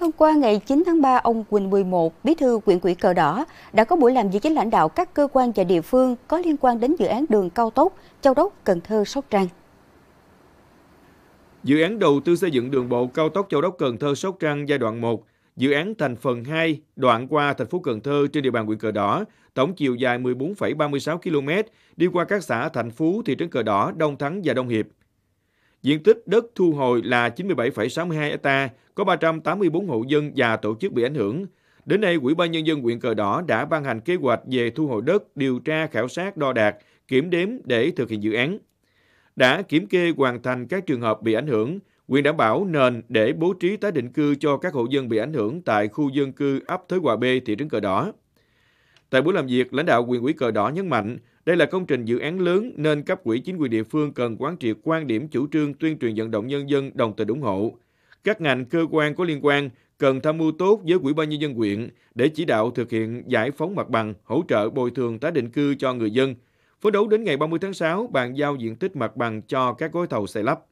Hôm qua ngày 9 tháng 3, ông Quỳnh 11, bí thư huyện quỹ Cờ Đỏ, đã có buổi làm việc với lãnh đạo các cơ quan và địa phương có liên quan đến dự án đường cao tốc Châu Đốc – Cần Thơ – Sóc Trăng. Dự án đầu tư xây dựng đường bộ cao tốc Châu Đốc – Cần Thơ – Sóc Trăng giai đoạn 1, dự án thành phần 2, đoạn qua thành phố Cần Thơ trên địa bàn huyện Cờ Đỏ, tổng chiều dài 14,36 km, đi qua các xã Thạnh Phú, thị trấn Cờ Đỏ, Đông Thắng và Đông Hiệp – Diện tích đất thu hồi là 97,62 ha, có 384 hộ dân và tổ chức bị ảnh hưởng. Đến nay, Ủy ban Nhân dân huyện Cờ Đỏ đã ban hành kế hoạch về thu hồi đất, điều tra, khảo sát, đo đạc, kiểm đếm để thực hiện dự án. Đã kiểm kê hoàn thành các trường hợp bị ảnh hưởng, quyền đảm bảo nền để bố trí tái định cư cho các hộ dân bị ảnh hưởng tại khu dân cư ấp Thới Hòa B, thị trấn Cờ Đỏ. Tại buổi làm việc, lãnh đạo quyền quỹ cờ đỏ nhấn mạnh, đây là công trình dự án lớn nên cấp quỹ chính quyền địa phương cần quán triệt quan điểm chủ trương tuyên truyền vận động nhân dân đồng tình ủng hộ. Các ngành cơ quan có liên quan cần tham mưu tốt với Ủy ban nhân dân quyện để chỉ đạo thực hiện giải phóng mặt bằng, hỗ trợ bồi thường tái định cư cho người dân. Phấn đấu đến ngày 30 tháng 6 bàn giao diện tích mặt bằng cho các gói thầu xây lắp.